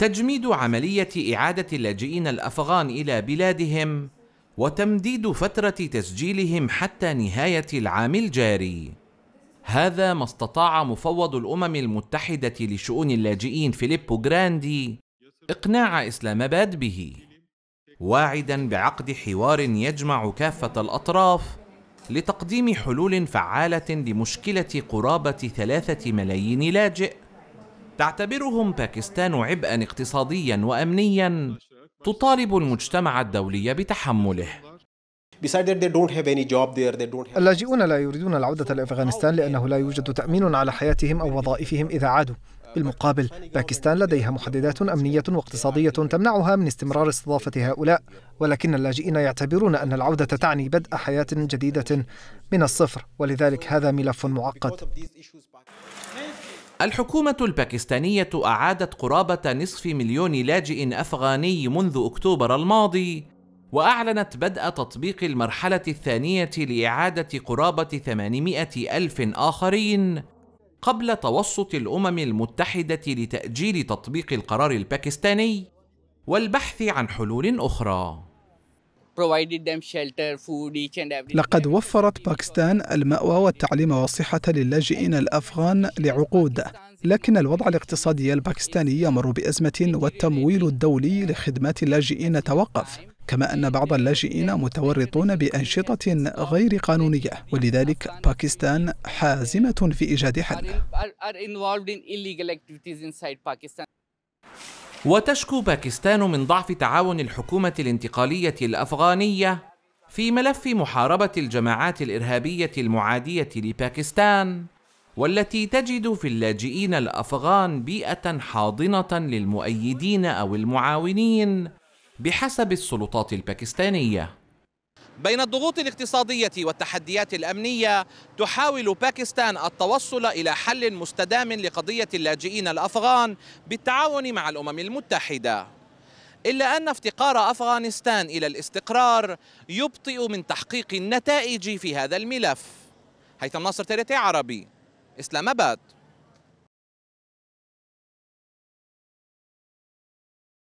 تجميد عملية إعادة اللاجئين الأفغان إلى بلادهم وتمديد فترة تسجيلهم حتى نهاية العام الجاري. هذا ما استطاع مفوض الأمم المتحدة لشؤون اللاجئين فيليبو جراندي إقناع إسلام آباد به، واعدا بعقد حوار يجمع كافة الأطراف لتقديم حلول فعالة لمشكلة قرابة ثلاثة ملايين لاجئ تعتبرهم باكستان عبئا اقتصاديا وامنيا تطالب المجتمع الدولي بتحمله اللاجئون لا يريدون العودة لأفغانستان لأنه لا يوجد تأمين على حياتهم أو وظائفهم إذا عادوا بالمقابل باكستان لديها محددات أمنية واقتصادية تمنعها من استمرار استضافة هؤلاء ولكن اللاجئين يعتبرون أن العودة تعني بدء حياة جديدة من الصفر ولذلك هذا ملف معقد الحكومة الباكستانية أعادت قرابة نصف مليون لاجئ أفغاني منذ أكتوبر الماضي، وأعلنت بدء تطبيق المرحلة الثانية لإعادة قرابة 800 ألف آخرين، قبل توسط الأمم المتحدة لتأجيل تطبيق القرار الباكستاني والبحث عن حلول أخرى. لقد وفرت باكستان المأوى والتعليم والصحة للاجئين الأفغان لعقود لكن الوضع الاقتصادي الباكستاني يمر بأزمة والتمويل الدولي لخدمات اللاجئين توقف كما أن بعض اللاجئين متورطون بأنشطة غير قانونية ولذلك باكستان حازمة في إيجاد حل وتشكو باكستان من ضعف تعاون الحكومة الانتقالية الأفغانية في ملف محاربة الجماعات الإرهابية المعادية لباكستان والتي تجد في اللاجئين الأفغان بيئة حاضنة للمؤيدين أو المعاونين بحسب السلطات الباكستانيه بين الضغوط الاقتصادية والتحديات الأمنية تحاول باكستان التوصل إلى حل مستدام لقضية اللاجئين الأفغان بالتعاون مع الأمم المتحدة إلا أن افتقار أفغانستان إلى الاستقرار يبطئ من تحقيق النتائج في هذا الملف هيثم ناصر تريتي عربي إسلام أباد